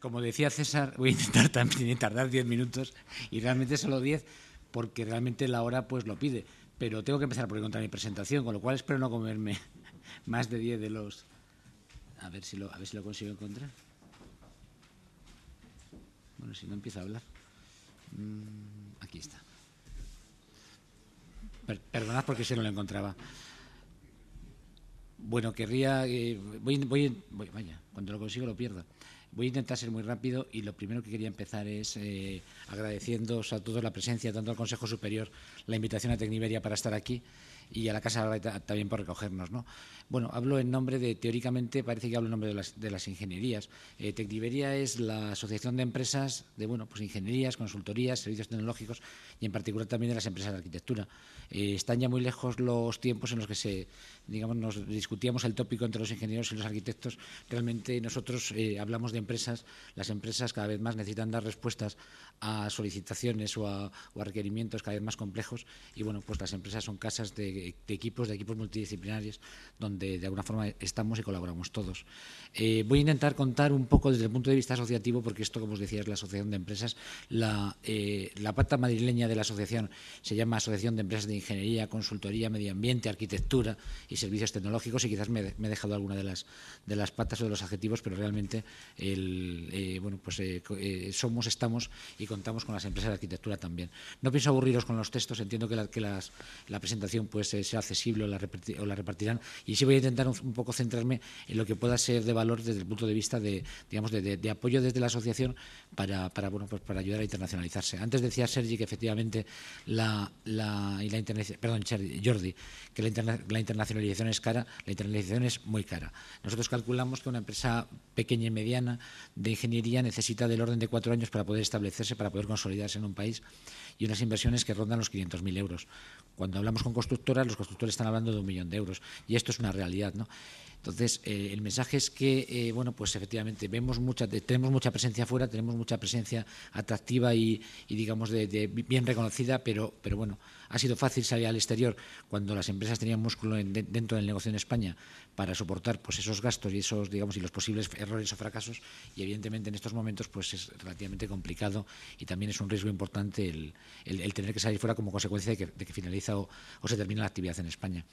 Como decía César, voy a intentar también tardar 10 minutos y realmente solo 10 porque realmente la hora pues lo pide. Pero tengo que empezar por encontrar mi presentación, con lo cual espero no comerme más de 10 de los... A ver, si lo, a ver si lo consigo encontrar. Bueno, si no empieza a hablar. Mm, aquí está. perdonad porque se no lo encontraba. Bueno, querría... Eh, voy, voy, voy, vaya, cuando lo consigo lo pierdo. Voy a intentar ser muy rápido y lo primero que quería empezar es eh, agradeciéndoos a todos la presencia, tanto al Consejo Superior, la invitación a Tecniveria para estar aquí y a la Casa también por recogernos. ¿no? Bueno, hablo en nombre de, teóricamente parece que hablo en nombre de las, ingenierías. Eh, es la asociación de empresas de, bueno, pues ingenierías, consultorías, servicios tecnológicos y en particular también de las empresas de arquitectura. Eh, están ya muy lejos los tiempos en los que se, digamos, nos discutíamos el tópico entre los ingenieros y los arquitectos. Realmente nosotros eh, hablamos de empresas, las empresas cada vez más necesitan dar respuestas a solicitaciones o a, o a requerimientos cada vez más complejos y bueno, pues las empresas son casas de de, equipos, de equipos multidisciplinarios, donde de alguna forma estamos y colaboramos todos. Eh, voy a intentar contar un poco desde el punto de vista asociativo, porque esto, como os decía, es la Asociación de Empresas. La, eh, la pata madrileña de la asociación se llama Asociación de Empresas de Ingeniería, Consultoría, Medio Ambiente, Arquitectura y Servicios Tecnológicos, y quizás me, he dejado alguna de las, de las patas o de los adjetivos, pero realmente el, eh, bueno, pues, somos, estamos y contamos con las empresas de arquitectura también. No pienso aburriros con los textos, entiendo que la, que las, la presentación pues sea accesible o la, repartirán. Y sí voy a intentar un, poco centrarme en lo que pueda ser de valor desde el punto de vista de, digamos, de, apoyo desde la asociación para, para, bueno, pues para ayudar a internacionalizarse. Antes decía Sergi que efectivamente la, la, Jordi, que la, la internacionalización es cara, la internacionalización es muy cara. Nosotros calculamos que una empresa pequeña y mediana de ingeniería necesita del orden de cuatro años para poder establecerse, para poder consolidarse en un país y unas inversiones que rondan los 500.000 euros. Cuando hablamos con constructoras, los constructores están hablando de un millón de euros y esto es una realidad. ¿no? Entonces, eh, el mensaje es que, eh, bueno, pues efectivamente vemos mucha, tenemos mucha presencia fuera, tenemos mucha presencia atractiva y, digamos, de, bien reconocida, pero, pero bueno, ha sido fácil salir al exterior cuando las empresas tenían músculo dentro del negocio en España para soportar pues, esos gastos y esos, digamos, y los posibles errores o fracasos, y evidentemente en estos momentos pues es relativamente complicado y también es un riesgo importante el, tener que salir fuera como consecuencia de que, de finaliza o, o se termina la actividad en España.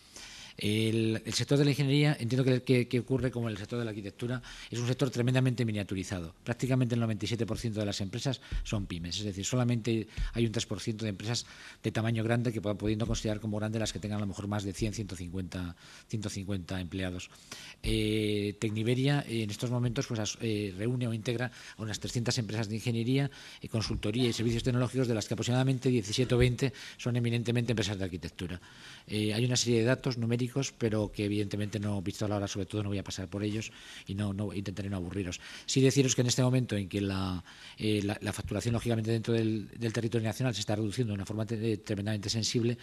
El, sector de la ingeniería, entiendo que, ocurre como el sector de la arquitectura, es un sector tremendamente miniaturizado. Prácticamente el 97% de las empresas son pymes, es decir, solamente hay un 3% de empresas de tamaño grande que pudiendo considerar como grandes las que tengan a lo mejor más de 100, 150, 150 empleados. Eh, en estos momentos pues, eh, reúne o integra a unas 300 empresas de ingeniería, eh, consultoría y servicios tecnológicos, de las que aproximadamente 17 o 20 son eminentemente empresas de arquitectura. Eh, hay una serie de datos numéricos pero que evidentemente no, visto la hora sobre todo, no voy a pasar por ellos y no, no intentaré no aburriros. Sí deciros que en este momento en que la, eh, la, facturación, lógicamente, dentro del, del territorio nacional se está reduciendo de una forma tremendamente sensible,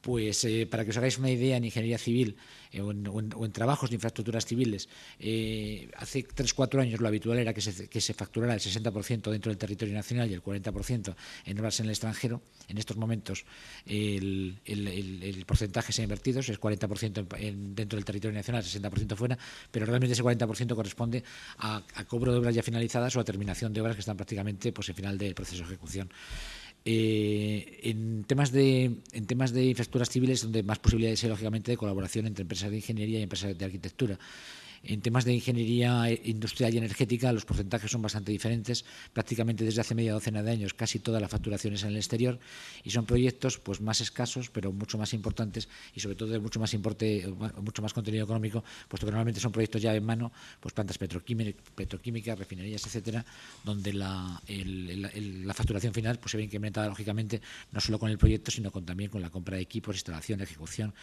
pues eh, para que os hagáis una idea, en ingeniería civil eh, o, en, trabajos de infraestructuras civiles, eh, hace 3 cuatro años lo habitual era que se, facturara el 60% dentro del territorio nacional y el 40% en obras en el extranjero. En estos momentos el, porcentaje se ha invertido, es 40% dentro del territorio nacional, 60% fuera, pero realmente ese 40% corresponde a, cobro de obras ya finalizadas o a terminación de obras que están prácticamente pues, en final del proceso de ejecución. Eh, en, temas de, en temas de infraestructuras civiles donde más posibilidades hay, lógicamente, de colaboración entre empresas de ingeniería y empresas de arquitectura. En temas de ingeniería eh, industrial y energética los porcentajes son bastante diferentes. Prácticamente desde hace media docena de años casi toda la facturación es en el exterior y son proyectos pues más escasos pero mucho más importantes y sobre todo de mucho más importe, eh, mucho más contenido económico, puesto que normalmente son proyectos ya en mano, pues plantas petroquímicas, refinerías, etcétera, donde la, facturación final pues se ve incrementada lógicamente no solo con el proyecto sino con, también con la compra de equipos, instalación, ejecución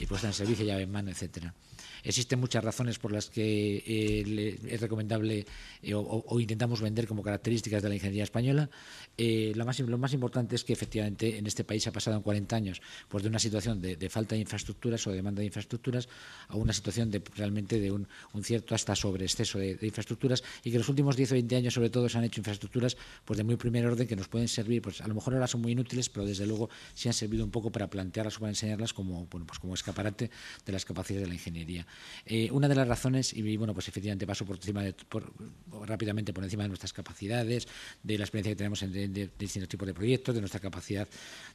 y puesta en servicio, llave en mano, etcétera. Existen muchas razones por las que eh, es recomendable eh, o, intentamos vender como características de la ingeniería española. Eh, lo, más, lo más importante es que efectivamente en este país ha pasado en 40 años pues, de una situación de, falta de infraestructuras o demanda de infraestructuras a una situación de, realmente de un, cierto hasta sobre de, de, infraestructuras y que los últimos 10 o 20 años sobre todo se han hecho infraestructuras pues, de muy primer orden que nos pueden servir, pues a lo mejor ahora son muy inútiles, pero desde luego sí han servido un poco para plantearlas o para enseñarlas como, pues, como es escaparate de las capacidades de la ingeniería. Eh, una de las razones, y, bueno, pues efectivamente paso por encima de, rápidamente por encima de nuestras capacidades, de la experiencia que tenemos en distintos tipos de proyectos, de nuestra capacidad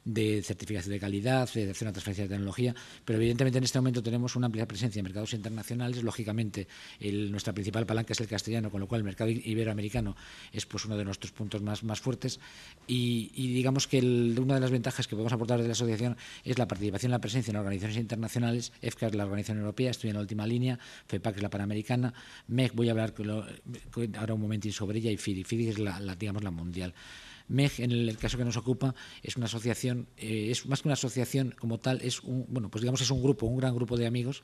de certificación de calidad, de hacer una transferencia de tecnología, pero evidentemente en este momento tenemos una amplia presencia en mercados internacionales, lógicamente nuestra principal palanca es el castellano, con lo cual el mercado iberoamericano es pues uno de nuestros puntos más, más fuertes y, digamos que una de las ventajas que podemos aportar de la asociación es la participación, la presencia en organizaciones internacionales EFCA es la Organización Europea, estoy en la última línea, FEPAC es la Panamericana, MEG, voy a hablar ahora un momento sobre ella, y FIDI, FIDI es la, digamos, la mundial. MEG, en el caso que nos ocupa, es una asociación, eh, es más que una asociación como tal, es un, bueno, pues digamos es un grupo, un gran grupo de amigos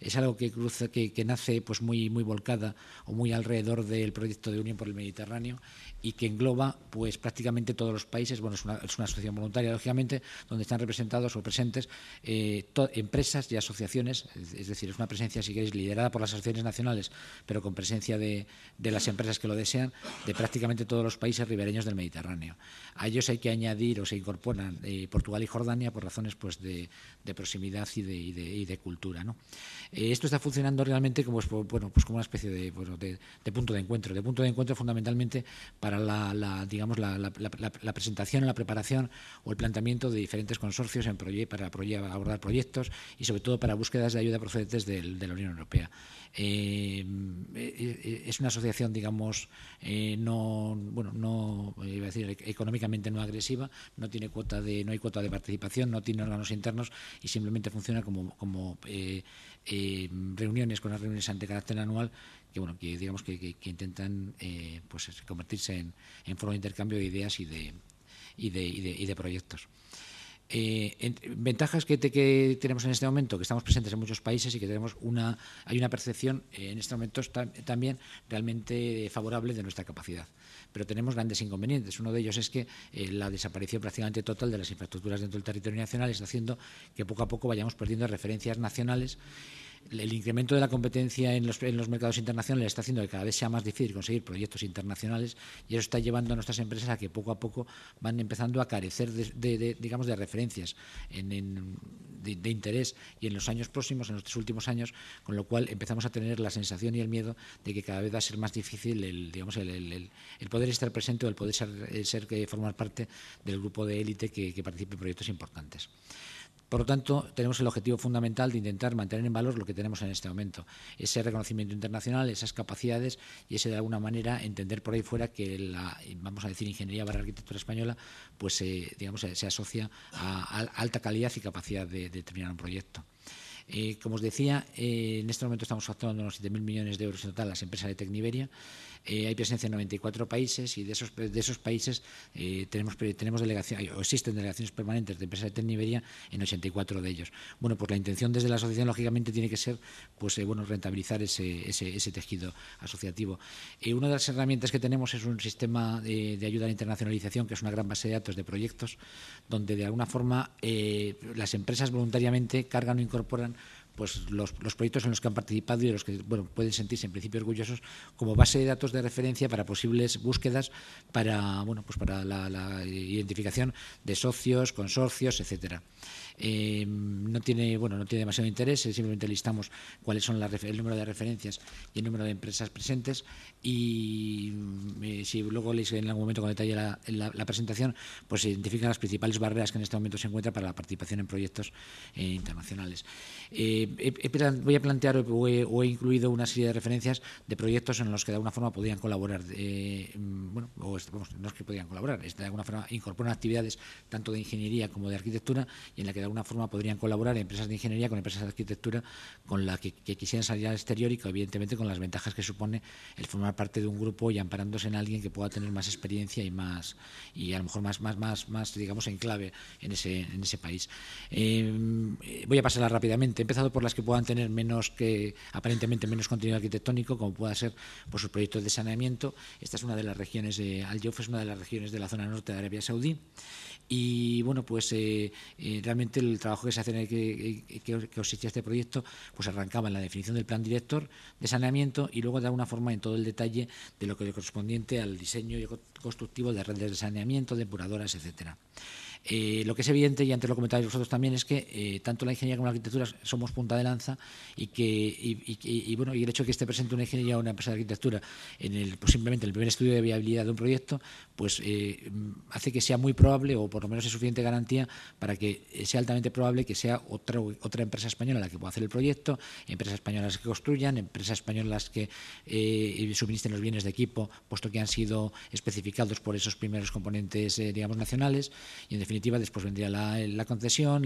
es algo que cruza, que, nace pues muy, muy volcada o muy alrededor del proyecto de Unión por el Mediterráneo y que engloba pues prácticamente todos los países, bueno, es una, asociación voluntaria, lógicamente, donde están representados o presentes eh, empresas y asociaciones, es decir, es una presencia, si queréis, liderada por las asociaciones nacionales, pero con presencia de, las empresas que lo desean, de prácticamente todos los países ribereños del Mediterráneo. A ellos hay que añadir o se incorporan eh, Portugal y Jordania por razones pues de, proximidad y de, cultura. Eh, esto está funcionando realmente como, bueno, pues como una especie de, punto de encuentro, de punto de encuentro fundamentalmente para la, digamos, la, la, presentación, la preparación o el planteamiento de diferentes consorcios en para abordar proyectos y sobre todo para búsquedas de ayuda procedentes de la Unión Europea. Eh, es una asociación, digamos, eh, no, bueno, no, eh, iba a decir, económicamente no agresiva, no tiene cuota de, no hay cuota de participación, no tiene órganos internos y simplemente funciona como, eh, em, reuniones, con las reuniones ante carácter anual que, bueno, que digamos que, intentan pues convertirse en, en foro de intercambio de ideas de, y y de proyectos. Eh, ventajas que, que, tenemos en este momento, que estamos presentes en muchos países y que tenemos una, hay una percepción eh, en este momento también realmente favorable de nuestra capacidad. Pero tenemos grandes inconvenientes. Uno de ellos es que eh, la desaparición prácticamente total de las infraestructuras dentro del territorio nacional está haciendo que poco a poco vayamos perdiendo referencias nacionales el incremento de la competencia en los, mercados internacionales está haciendo que cada vez sea más difícil conseguir proyectos internacionales y eso está llevando a nuestras empresas a que poco a poco van empezando a carecer de, digamos de referencias de, interés y en los años próximos, en los últimos años, con lo cual empezamos a tener la sensación y el miedo de que cada vez va a ser más difícil el, digamos, el, poder estar presente o el poder ser, que formar parte del grupo de élite que participe en proyectos importantes. Por lo tanto, tenemos el objetivo fundamental de intentar mantener en valor lo que tenemos en este momento, ese reconocimiento internacional, esas capacidades y ese de alguna manera entender por ahí fuera que la, vamos a decir, ingeniería barra arquitectura española, pues eh, digamos, eh, se asocia a, alta calidad y capacidad de, de terminar un proyecto. Eh, como os decía, en este momento estamos facturando unos 7.000 millones de euros en total las empresas de Tecniberia. Eh, hay presencia en 94 países y de esos, de esos países eh, tenemos, tenemos delegaciones, eh, o existen delegaciones permanentes de empresas de Tecniberia en 84 de ellos. Bueno, pues la intención desde la asociación, lógicamente, tiene que ser pues, bueno, rentabilizar ese, tejido asociativo. una de las herramientas que tenemos es un sistema de, de, ayuda a la internacionalización, que es una gran base de datos de proyectos, donde de alguna forma las empresas voluntariamente cargan o incorporan pues los, los, proyectos en los que han participado y los que bueno, pueden sentirse en principio orgullosos como base de datos de referencia para posibles búsquedas para, bueno, pues para la, la identificación de socios, consorcios, etcétera. Eh, no tiene bueno no tiene demasiado interés, eh, simplemente listamos cuáles son el número de referencias y el número de empresas presentes y mm, eh, si luego leéis en algún momento con detalle la, presentación, pues se identifican las principales barreras que en este momento se encuentra para la participación en proyectos internacionales. voy a plantear o he, incluido una serie de referencias de proyectos en los que de alguna forma podían colaborar, mm, bueno, o no es que podían colaborar, de alguna forma incorporan actividades tanto de ingeniería como de arquitectura y en la que de alguna forma podrían colaborar empresas de ingeniería con empresas de arquitectura con las que, quisieran salir al exterior y que evidentemente con las ventajas que supone el formar parte de un grupo y amparándose en alguien que pueda tener más experiencia y más y a lo mejor más más más más digamos en clave en ese en ese país. Eh, voy a pasarla rápidamente. He empezado por las que puedan tener menos que aparentemente menos contenido arquitectónico, como pueda ser por pues, sus proyectos de saneamiento. Esta es una de las regiones de Al es una de las regiones de la zona norte de Arabia Saudí. Y bueno, pues eh, eh, realmente el trabajo que se hace en el que, eh, que, este proyecto, pues arrancaba en la definición del plan director de saneamiento y luego de alguna forma en todo el detalle de lo que es correspondiente al diseño constructivo de redes de saneamiento, depuradoras, etcétera. Eh, lo que es evidente, y antes lo comentáis vosotros también, es que eh, tanto la ingeniería como la arquitectura somos punta de lanza y que y, bueno y el hecho de que esté presente una ingeniería o una empresa de arquitectura en el pues simplemente el primer estudio de viabilidad de un proyecto, pues eh, hace que sea muy probable o por lo menos es suficiente garantía para que sea altamente probable que sea otra otra empresa española la que pueda hacer el proyecto, empresas españolas que construyan, empresas españolas que suministren los bienes de equipo, puesto que han sido especificados por esos primeros componentes digamos nacionales y en definitiva definitiva, después vendría la, concesión,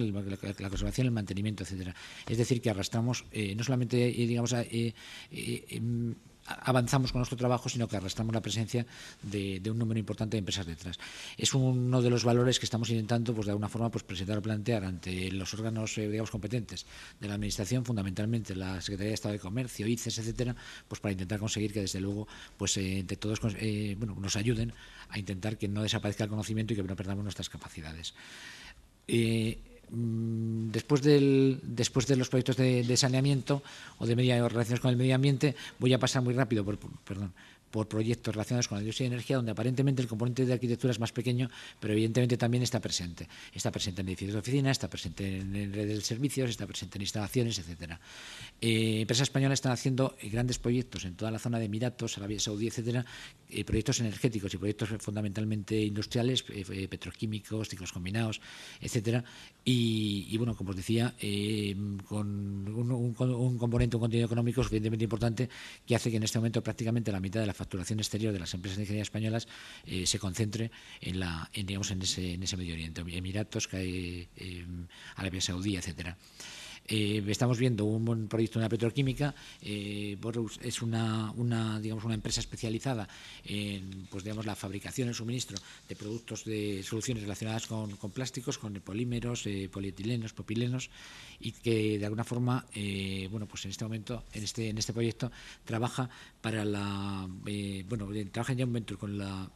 la, conservación, el mantenimiento, etcétera. Es decir, que arrastramos eh, no solamente, eh, digamos, eh, em, avanzamos con nuestro trabajo, sino que arrastramos la presencia de, un número importante de empresas detrás. Es uno de los valores que estamos intentando, pues de alguna forma, pues presentar o plantear ante los órganos, eh, digamos, competentes de la Administración, fundamentalmente la Secretaría de Estado de Comercio, ICES, etcétera, pues para intentar conseguir que, desde luego, pues eh, entre todos pues, eh, nos ayuden a intentar que no desaparezca el conocimiento y que no perdamos nuestras capacidades. Mm, después, después de los proyectos de, saneamiento o de media, relaciones con el medio ambiente, voy a pasar muy rápido, por, perdón, por proyectos relacionados con la industria de energía, donde aparentemente el componente de arquitectura es más pequeño, pero evidentemente también está presente. Está presente en edificios de oficina, está presente en redes de servicios, está presente en instalaciones, etc. Eh, empresas españolas están haciendo eh, grandes proyectos en toda la zona de Emiratos, Arabia Saudí, etc., eh, proyectos energéticos y proyectos fundamentalmente industriales, petroquímicos, ciclos combinados, etc. Y, bueno, como os decía, con un, un componente, un contenido económico suficientemente importante que hace que en este momento prácticamente la mitad de la facturación exterior de las empresas de ingeniería españolas eh, se concentre en, la, digamos, en, ese, en ese Medio Oriente, Emiratos, eh, em, Arabia Saudí, etcétera. Eh, estamos viendo un buen proyecto en la petroquímica. Eh, Borus es una, digamos, una empresa especializada en pues, digamos, la fabricación y el suministro de productos de soluciones relacionadas con, plásticos, con polímeros, eh, polietilenos, propilenos, y que de alguna forma, bueno, pues en este momento, en este, en este proyecto, trabaja para la. bueno, trabaja en un Venture con la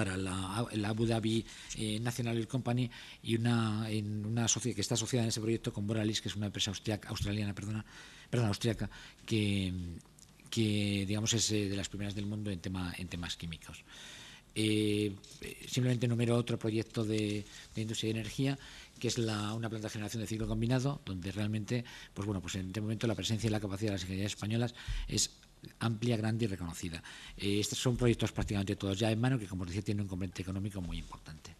para la, Abu Dhabi eh, National Oil Company y una, en una sociedad que está asociada en ese proyecto con Boralis, que es una empresa austriaca, australiana, perdona, perdón, austriaca, que, que digamos es eh, de las primeras del mundo en, tema, en temas químicos. Eh, simplemente enumero otro proyecto de, industria de energía que es una planta de generación de ciclo combinado donde realmente pues bueno pues en este momento la presencia y la capacidad de las ingenierías españolas es amplia, grande y reconocida. Eh, estos son proyectos prácticamente todos ya en mano que, como decía, tienen un componente económico muy importante.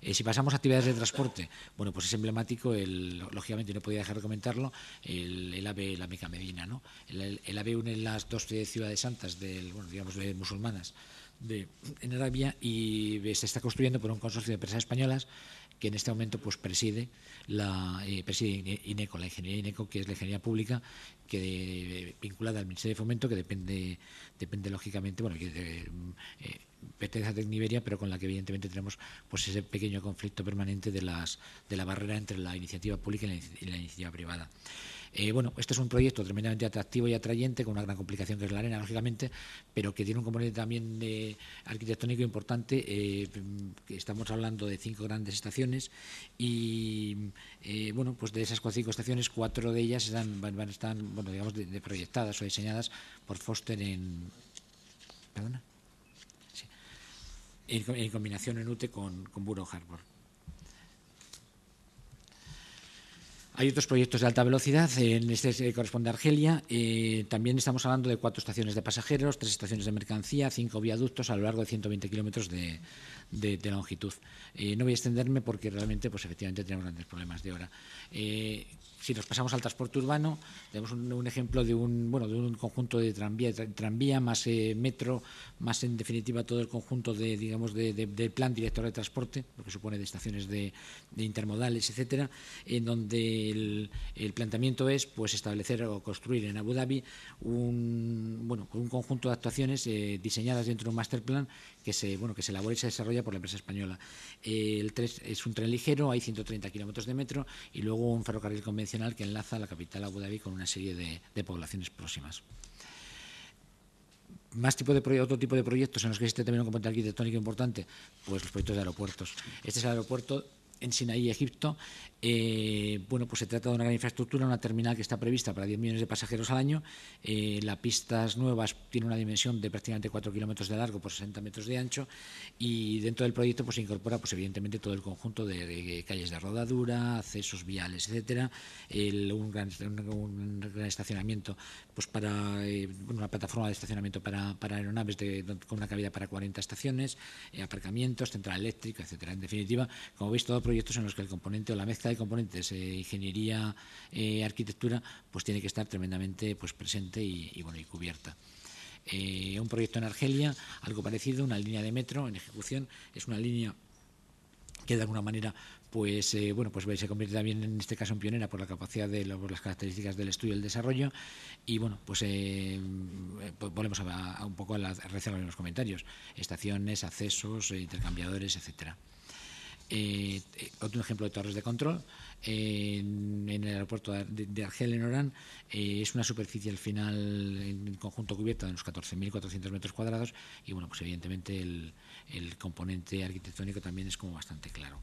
Eh, si pasamos a actividades de transporte, bueno, pues es emblemático, el, lógicamente no podía dejar de comentarlo, el, el AVE, la Meca Medina, ¿no? El, el, AVE une las dos ciudades santas, del, bueno, digamos, de musulmanas, de, en Arabia y eh, se está construyendo por un consorcio de empresas españolas que en este momento pues preside la preside INECO, la ingeniería INECO, que es la ingeniería pública que vinculada al Ministerio de Fomento, que depende, depende lógicamente, bueno, que de, eh, pertenece a Tecniberia, pero con la que evidentemente tenemos pues ese pequeño conflicto permanente de las de la barrera entre la iniciativa pública y la iniciativa privada. Eh, bueno, este es un proyecto tremendamente atractivo y atrayente, con una gran complicación que es la arena, lógicamente, pero que tiene un componente también de eh, arquitectónico importante. Eh, estamos hablando de cinco grandes estaciones y, bueno, pues de esas cinco estaciones, cuatro de ellas están, están digamos, proyectadas o diseñadas por Foster en... En, combinación en UTE con, con Buro Harbor. Hay otros proyectos de alta velocidad, en este se corresponde a Argelia. Eh, también estamos hablando de cuatro estaciones de pasajeros, tres estaciones de mercancía, cinco viaductos a lo largo de 120 kilómetros de, longitud. Eh, no voy a extenderme porque realmente, pues efectivamente, tenemos grandes problemas de hora. Eh, si nos pasamos al transporte urbano, tenemos un, ejemplo de un, bueno, de un conjunto de tranvía, tranvía más eh, metro, más en definitiva todo el conjunto de, digamos, del plan director de transporte, lo que supone de estaciones de, intermodales, etcétera, en donde el, planteamiento es pues establecer o construir en Abu Dhabi un, bueno, un conjunto de actuaciones eh, diseñadas dentro de un master plan que se, bueno, que se elabora y se desarrolla por la empresa española. el tres, es un tren ligero, hay 130 kilómetros de metro y luego un ferrocarril convencional que enlaza la capital Abu Dhabi con una serie de, poblaciones próximas. Más tipo de otro tipo de proyectos en los que existe también un componente arquitectónico importante, pues los proyectos de aeropuertos. Este es el aeropuerto en Sinaí, Egipto, eh, bueno, pues se trata de una gran infraestructura, una terminal que está prevista para 10 millones de pasajeros al año. Eh, las pistas nuevas tiene una dimensión de prácticamente 4 kilómetros de largo por 60 metros de ancho y dentro del proyecto pues, se incorpora pues, evidentemente todo el conjunto de, calles de rodadura, accesos viales, etcétera, el, un, gran, estacionamiento pues, para eh, una plataforma de estacionamiento para, para aeronaves con una cabida para 40 estaciones, aparcamientos, central eléctrica, etcétera. En definitiva, como veis, todos proyectos en los que el componente o la mezcla de componentes, eh, ingeniería, eh, arquitectura, pues tiene que estar tremendamente pues, presente y, bueno, y cubierta. Eh, un proyecto en Argelia, algo parecido, una línea de metro en ejecución, es una línea que de alguna manera pues bueno pues se convierte también en este caso en pionera por la capacidad de las características del estudio y el desarrollo y bueno pues, pues volvemos a, un poco a la reserva los comentarios estaciones accesos intercambiadores etcétera eh, eh, otro ejemplo de torres de control, en, el aeropuerto de, Argel, en Orán, eh, es una superficie al final en conjunto cubierta de unos 14.400 metros cuadrados y, bueno, pues evidentemente el, componente arquitectónico también es como bastante claro.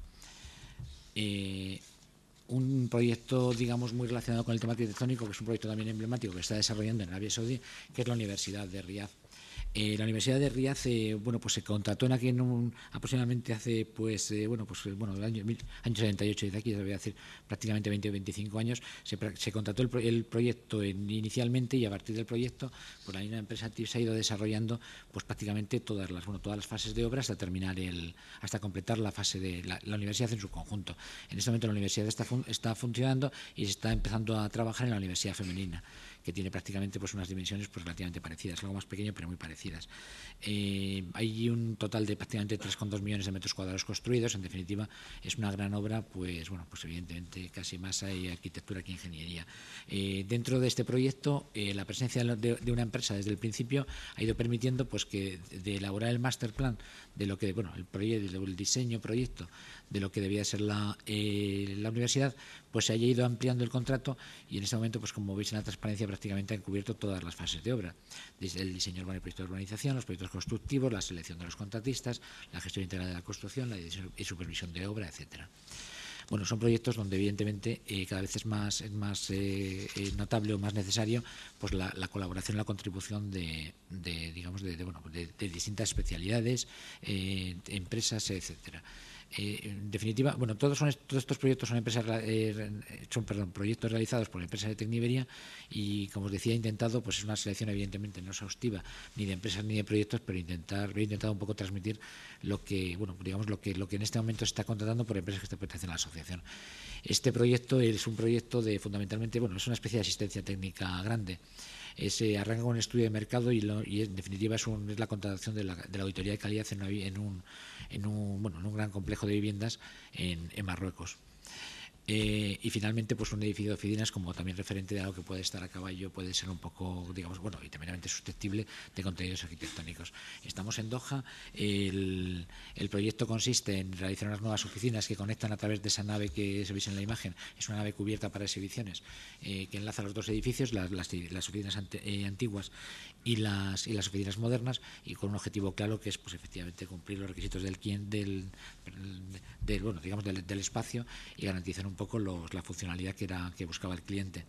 un proyecto, digamos, muy relacionado con el tema arquitectónico, que es un proyecto también emblemático que está desarrollando en Arabia Saudí, que es la Universidad de Riyadh eh, la Universidad de Ríaz eh, bueno, pues se contrató en aquí aproximadamente hace, pues, eh, bueno, pues, bueno, el año, año 78, desde aquí, voy decir, prácticamente 20 o 25 años, se, contrató el, proyecto inicialmente y a partir del proyecto, pues la misma empresa se ha ido desarrollando, pues prácticamente todas las, bueno, todas las fases de obra hasta terminar el, hasta completar la fase de la, universidad en su conjunto. En este momento la universidad está, está funcionando y se está empezando a trabajar en la universidad femenina que tiene prácticamente pues, unas dimensiones pues, relativamente parecidas, algo más pequeño pero muy parecidas. Eh, hay un total de prácticamente 3,2 millones de metros cuadrados construidos, en definitiva es una gran obra, pues bueno, pues evidentemente casi más hay arquitectura que ingeniería. Eh, dentro de este proyecto, eh, la presencia de, una empresa desde el principio ha ido permitiendo pues que de elaborar el master plan de lo que, bueno, el proyecto, el diseño proyecto de lo que debía ser eh, la, universidad, pues se haya ido ampliando el contrato y en este momento, pues como veis en la transparencia, prácticamente han cubierto todas las fases de obra, desde el diseño urbano y proyecto de urbanización, los proyectos constructivos, la selección de los contratistas, la gestión integral de la construcción, la y supervisión de obra, etcétera. Bueno, son proyectos donde evidentemente eh, cada vez es más, eh, notable o más necesario pues la, colaboración, la contribución de, de digamos de, distintas especialidades, empresas, etcétera. Eh, en definitiva, bueno, todos, son, todos estos proyectos son empresas eh, son perdón, proyectos realizados por empresas de Tecnivería y como os decía he intentado, pues es una selección evidentemente no exhaustiva ni de empresas ni de proyectos, pero intentar he intentado un poco transmitir lo que, bueno, digamos lo que lo que en este momento se está contratando por empresas que pertenecen a la asociación. Este proyecto es un proyecto de fundamentalmente, bueno, es una especie de asistencia técnica grande se arranca un estudio de mercado y, en definitiva es, la contratación de la, auditoría de calidad en, un, gran complejo de viviendas en Marruecos. Eh, y finalmente, pues un edificio de oficinas como también referente de algo que puede estar a caballo, puede ser un poco, digamos, bueno, y terminamente susceptible de contenidos arquitectónicos. Estamos en Doha, el, proyecto consiste en realizar unas nuevas oficinas que conectan a través de esa nave que se veis en la imagen, es una nave cubierta para exhibiciones, eh, que enlaza los dos edificios, las, oficinas eh, antiguas y las, y las oficinas modernas, y con un objetivo claro que es, pues efectivamente, cumplir los requisitos del, del, del, bueno, digamos, del, del espacio y garantizar un poco la funcionalidad que, era, que buscaba el cliente.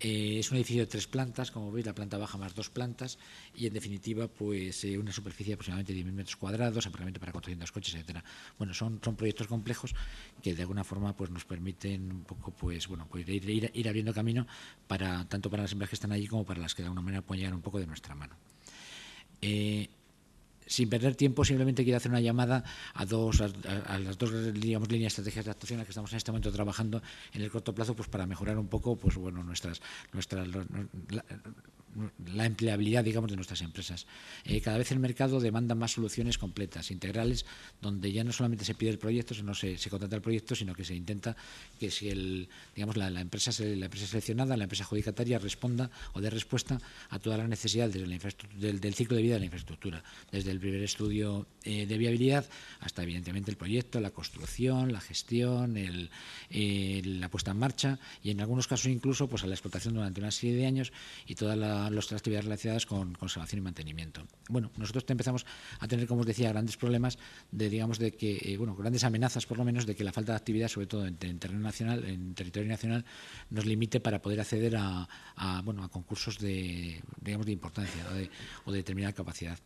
Eh, es un edificio de tres plantas, como veis, la planta baja más dos plantas y en definitiva pues eh, una superficie de aproximadamente 10.000 metros cuadrados, ampliamente para 400 coches, etcétera. Bueno, son, son proyectos complejos que de alguna forma pues nos permiten un poco pues bueno pues, ir, abriendo camino para tanto para las empresas que están allí como para las que de alguna manera pueden llegar un poco de nuestra mano. Eh, sin perder tiempo, simplemente quiero hacer una llamada a, dos, a, las dos digamos, líneas estrategias de actuación en las que estamos en este momento trabajando en el corto plazo pues para mejorar un poco pues, bueno, nuestras, nuestras, la empleabilidad, digamos, de nuestras empresas. Eh, cada vez el mercado demanda más soluciones completas, integrales, donde ya no solamente se pide el proyecto, sino se, contrata el proyecto, sino que se intenta que si el, digamos, la, empresa, la empresa seleccionada, la empresa adjudicataria responda o dé respuesta a todas las necesidades la del, ciclo de vida de la infraestructura, desde el primer estudio eh, de viabilidad hasta, evidentemente, el proyecto, la construcción, la gestión, eh, la puesta en marcha y, en algunos casos, incluso pues, a la explotación durante una serie de años y toda la las actividades relacionadas con conservación y mantenimiento. Bueno, nosotros empezamos a tener, como os decía, grandes problemas de, digamos, de que, eh, bueno, grandes amenazas por lo menos de que la falta de actividad, sobre todo en, terreno nacional, en territorio nacional, nos limite para poder acceder a, bueno, a concursos de, digamos, de importancia o de determinada capacidad.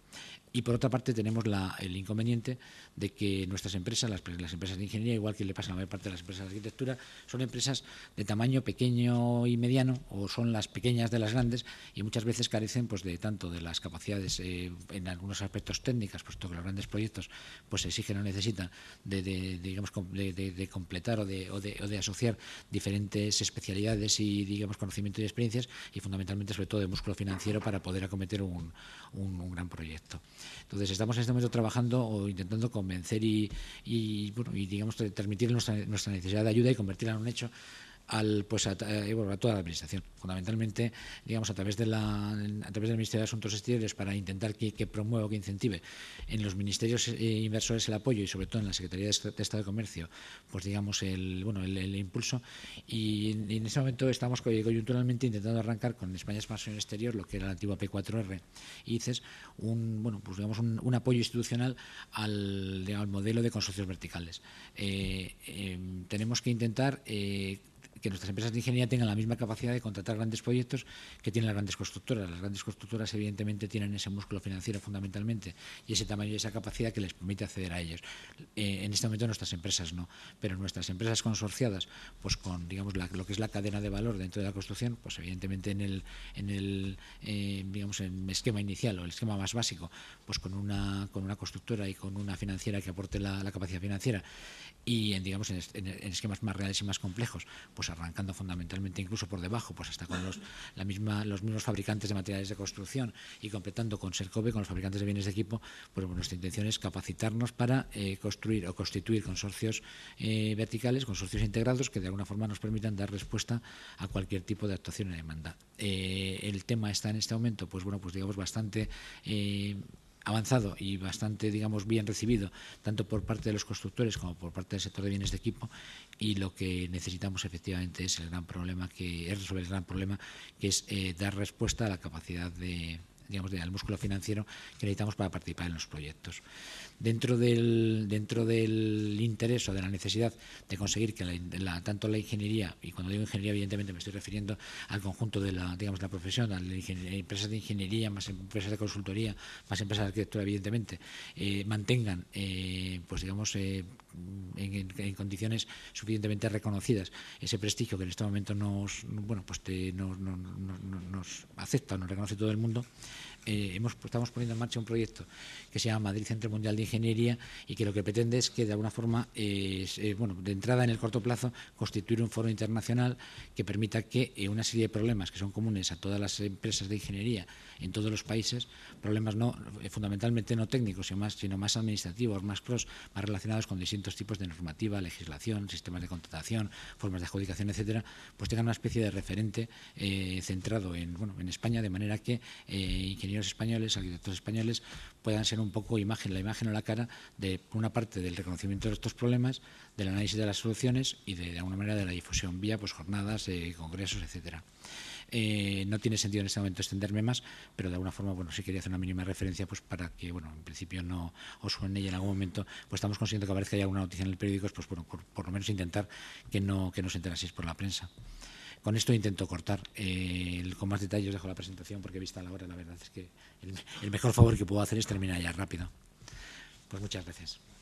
Y por otra parte tenemos el inconveniente de que nuestras empresas, las, empresas de ingeniería, igual que le pasa a la mayor parte de las empresas de arquitectura, son empresas de tamaño pequeño y mediano o son las pequeñas de las grandes y muchas veces carecen pues de tanto de las capacidades eh, en algunos aspectos técnicas, puesto que los grandes proyectos pues exigen o necesitan de, de, completar o, de, asociar diferentes especialidades y digamos conocimiento y experiencias y fundamentalmente sobre todo de músculo financiero para poder acometer un gran proyecto. Entonces estamos en este momento trabajando o intentando convencer y, y, bueno, y digamos, transmitir nuestra, nuestra necesidad de ayuda y convertirla en un hecho al, pues eh, a, toda la administración, fundamentalmente digamos a través de la, a través del Ministerio de Asuntos Exteriores para intentar que, que promueva, que incentive en los ministerios eh, inversores el apoyo y sobre todo en la Secretaría de Estado de Comercio, pues digamos el bueno el, impulso y, en ese momento estamos coyunturalmente intentando arrancar con España Expansión Exterior lo que era la antigua P4R y ICES, un bueno pues digamos un, apoyo institucional al, modelo de consorcios verticales. Eh, tenemos que intentar que nuestras empresas de ingeniería tengan la misma capacidad de contratar grandes proyectos que tienen las grandes constructoras. Las grandes constructoras, evidentemente, tienen ese músculo financiero fundamentalmente y ese tamaño y esa capacidad que les permite acceder a ellos. Eh, en este momento nuestras empresas no, pero nuestras empresas consorciadas, pues con digamos la, lo que es la cadena de valor dentro de la construcción, pues evidentemente en el, en el eh, digamos esquema inicial o el esquema más básico, pues con una con una constructora y con una financiera que aporte la capacidad financiera y en, digamos en, esquemas más reales y más complejos, pues arrancando fundamentalmente incluso por debajo, pues hasta con los, la misma, los mismos fabricantes de materiales de construcción y completando con Sercove, con los fabricantes de bienes de equipo, pues nuestra intención es capacitarnos para eh, construir o constituir consorcios eh, verticales, consorcios integrados que de alguna forma nos permitan dar respuesta a cualquier tipo de actuación en demanda. Eh, el tema está en este momento, pues bueno, pues digamos bastante avanzado y bastante, digamos, bien recibido, tanto por parte de los constructores como por parte del sector de bienes de equipo, y lo que necesitamos efectivamente es el gran problema que es resolver el gran problema que es eh, dar respuesta a la capacidad de digamos, del músculo financiero que necesitamos para participar en los proyectos dentro del, dentro del interés o de la necesidad de conseguir que la, tanto la ingeniería, y cuando digo ingeniería evidentemente me estoy refiriendo al conjunto de la, digamos, la profesión, a las empresas de ingeniería, más empresas de consultoría, más empresas de arquitectura evidentemente, eh, mantengan, eh, pues digamos, eh, en, condiciones suficientemente reconocidas ese prestigio que en este momento nos, bueno, pues te, nos, nos, nos acepta, nos reconoce todo el mundo, eh, estamos poniendo en marcha un proyecto que se llama Madrid Centro Mundial de Ingeniería y que lo que pretende es que de alguna forma, eh, bueno, de entrada en el corto plazo, constituir un foro internacional que permita que eh, una serie de problemas que son comunes a todas las empresas de ingeniería en todos los países, problemas no fundamentalmente no técnicos, sino más, sino más administrativos, más más relacionados con distintos tipos de normativa, legislación, sistemas de contratación, formas de adjudicación, etcétera, pues tengan una especie de referente centrado en, bueno, en España, de manera que ingeniería españoles, arquitectos españoles, puedan ser un poco imagen, la imagen o la cara de, una parte, del reconocimiento de estos problemas, del análisis de las soluciones y de, alguna manera de la difusión vía pues, jornadas, eh, congresos, etcétera. Eh, no tiene sentido en este momento extenderme más, pero de alguna forma, bueno, sí quería hacer una mínima referencia pues para que, bueno, en principio no os suene y en algún momento pues estamos consiguiendo que aparezca ya alguna noticia en el periódico, pues bueno, por, lo menos intentar que no, que no os enteraseis por la prensa. Con esto intento cortar. Eh, con más detalles dejo la presentación porque vista la hora, la verdad es que el, el mejor favor que puedo hacer es terminar ya rápido. Pues muchas gracias.